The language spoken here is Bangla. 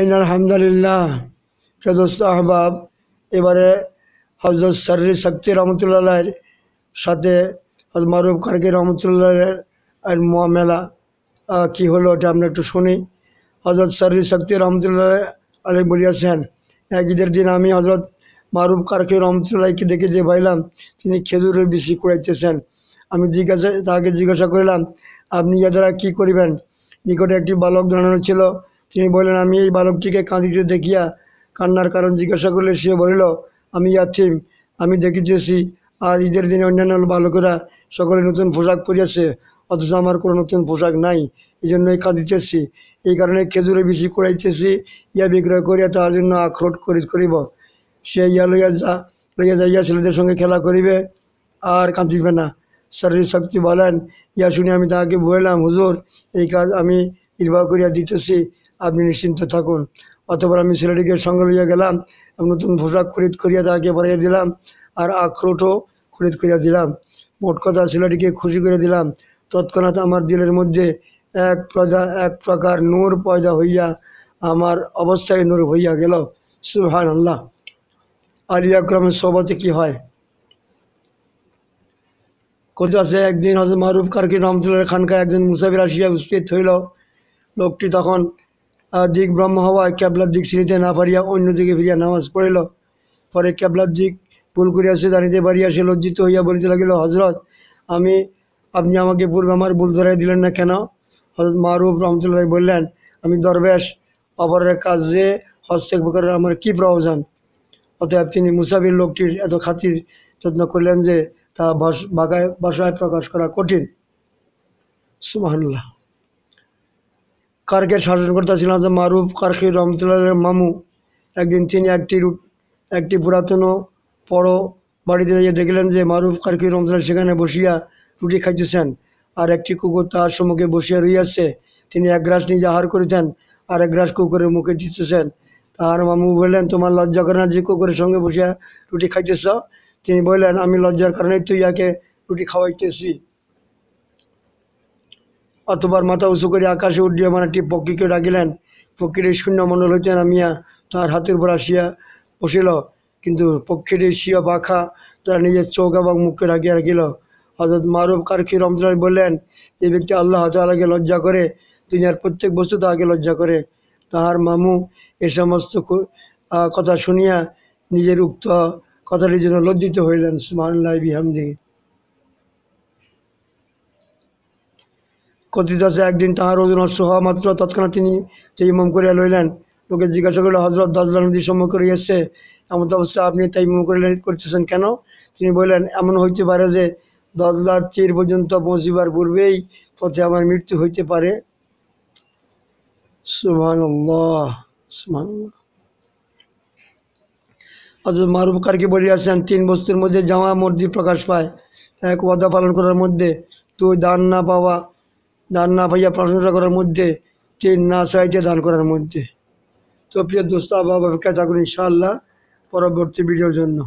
এই আলহামদুলিল্লাহ সদস্য আহবাব এবারে হজরত সারি শক্তি রহমতুল্লাহের সাথে মারুফ খার্গি রহমতুল্লাহের আর মোয়ামেলা কি হলো ওটা আমরা একটু শুনি হজরত সারি শক্তি রহমতুল্লাহ আলী বলিয়াছেন এক ঈদের দিন আমি হজরত মারুফ কার্কি রহমতুল্লাহকে দেখে যে ভাইলাম তিনি খেজুরের বেশি কুড়াইতেছেন আমি জিজ্ঞাসা তাকে জিজ্ঞাসা করিলাম আপনি ইয়া দ্বারা কী করিবেন নিকটে একটি বালক দাঁড়ানো ছিল তিনি বললেন আমি এই বালকটিকে কাঁদিতে দেখিয়া কান্নার কারণ জিজ্ঞাসা করলে সে বলিল আমি ইয়াথিম আমি দেখিতেছি আর ঈদের দিনে অন্যান্য বালকেরা সকলে নতুন পোশাক পরিয়াছে অথচ আমার কোনো নতুন পোশাক নাই এই জন্যই কাঁদিতেছি এই কারণে খেজুরে বেশি করাইতেছি ইয়া বিক্রয় করিয়া তাহার জন্য আখরোট করি করিব সে ইয়া লইয়া যা লইয়া যাইয়া ছেলেদের সঙ্গে খেলা করিবে আর কাঁদিবে না শারীরিক শক্তি বলেন ইয়া শুনে আমি তাহাকে বললাম হুজুর এই কাজ আমি নির্বাহ করিয়া দিতেছি আপনি নিশ্চিন্ত থাকুন অতপর আমি ছেলেটিকে সঙ্গে লইয়া গেলাম নতুন পোশাক খরিদ করিয়া তাহাকে পরাইয়া দিলাম আর আখরোটও খরিদ করিয়া দিলাম মোট কথা ছেলেটিকে খুশি করে দিলাম তৎক্ষণাৎ আমার দিলের মধ্যে এক প্রজা এক প্রকার নূর পয়দা হইয়া আমার অবস্থায় নূর হইয়া গেল সুহান আল্লাহ আলী আক্রমের সবতে কি হয় কোথাও আছে একদিন হজরত মারুফ কার্কি রহমতুল্লাহ খানকা একজন মুসাফির আসিয়া উপস্থিত হইল লোকটি তখন দিক ব্রহ্ম হওয়ায় ক্যাবলার দিক চিনিতে না পারিয়া অন্য দিকে ফিরিয়া নামাজ পড়িল পরে ক্যাবলার দিক ভুল সে জানিতে পারিয়া সে লজ্জিত হইয়া বলিতে লাগিল হজরত আমি আপনি আমাকে পূর্বে আমার ভুল ধরাই দিলেন না কেন হজরত মারুফ রহমতুল্লাহ বললেন আমি দরবেশ অপরের কাজে হস্তক্ষেপ করার আমার কী প্রয়োজন অতএব তিনি মুসাফির লোকটির এত খাতির যত্ন করলেন যে তা বাসায় প্রকাশ করা কঠিন সুমাহুল্লাহ কার্কের শাসনকর্তা ছিলেন হজরত মারুফ কার্কি রহমতুল্লাহের মামু একদিন তিনি একটি একটি পুরাতন পড়ো বাড়িতে গিয়ে দেখলেন যে মারুফ কার্কি রহমতুল্লাহ সেখানে বসিয়া রুটি খাইতেছেন আর একটি কুকুর তাহার সম্মুখে বসিয়া রইয়াছে তিনি এক গ্রাস নিজে আহার করিতেন আর এক গ্রাস কুকুরের মুখে দিতেছেন তাহার মামু বললেন তোমার লজ্জা করে না যে কুকুরের সঙ্গে বসিয়া রুটি খাইতেছ তিনি বললেন আমি লজ্জার কারণেই তুই ইয়াকে রুটি খাওয়াইতেছি অতবার মাথা উঁচু করে আকাশে উঠিয়া মানে একটি পক্ষীকে ডাকিলেন পক্ষীটি শূন্য মন্ডল হইতে নামিয়া তাহার হাতের উপর আসিয়া বসিল কিন্তু পক্ষীটি শিয়া পাখা তারা নিজের চোখ এবং মুখকে ডাকিয়া রাখিল হজরত মারুফ কারখি রমজান বললেন যে ব্যক্তি আল্লাহ তালাকে লজ্জা করে দুনিয়ার প্রত্যেক বস্তু তাহাকে লজ্জা করে তাহার মামু এ সমস্ত কথা শুনিয়া নিজের উক্ত কথাটির জন্য লজ্জিত হইলেন সুমান বিহামদি কথিত আছে একদিন তাহার ওজন অস্ত্র হওয়া মাত্র তৎক্ষণাৎ তিনি মম করিয়া লইলেন লোকে জিজ্ঞাসা করিল হজরত দজলা নদীর সম্মুখ রইয়াছে এমন অবস্থা আপনি তাই মম করিলেন করতেছেন কেন তিনি বললেন এমন হইতে পারে যে দজলার তীর পর্যন্ত পৌঁছিবার পূর্বেই পথে আমার মৃত্যু হইতে পারে সুমান সুমান অর্থাৎ মারুফকারকে বলিয়াছেন তিন বস্তুর মধ্যে জামা মর্জি প্রকাশ পায় এক ওয়াদা পালন করার মধ্যে তুই দান না পাওয়া দান না পাইয়া প্রশংসা করার মধ্যে চেন না চাইতে দান করার মধ্যে তো প্রিয় দোস্ত আবহাওয়া অপেক্ষা থাকুন ইনশাআল্লাহ পরবর্তী ভিডিওর জন্য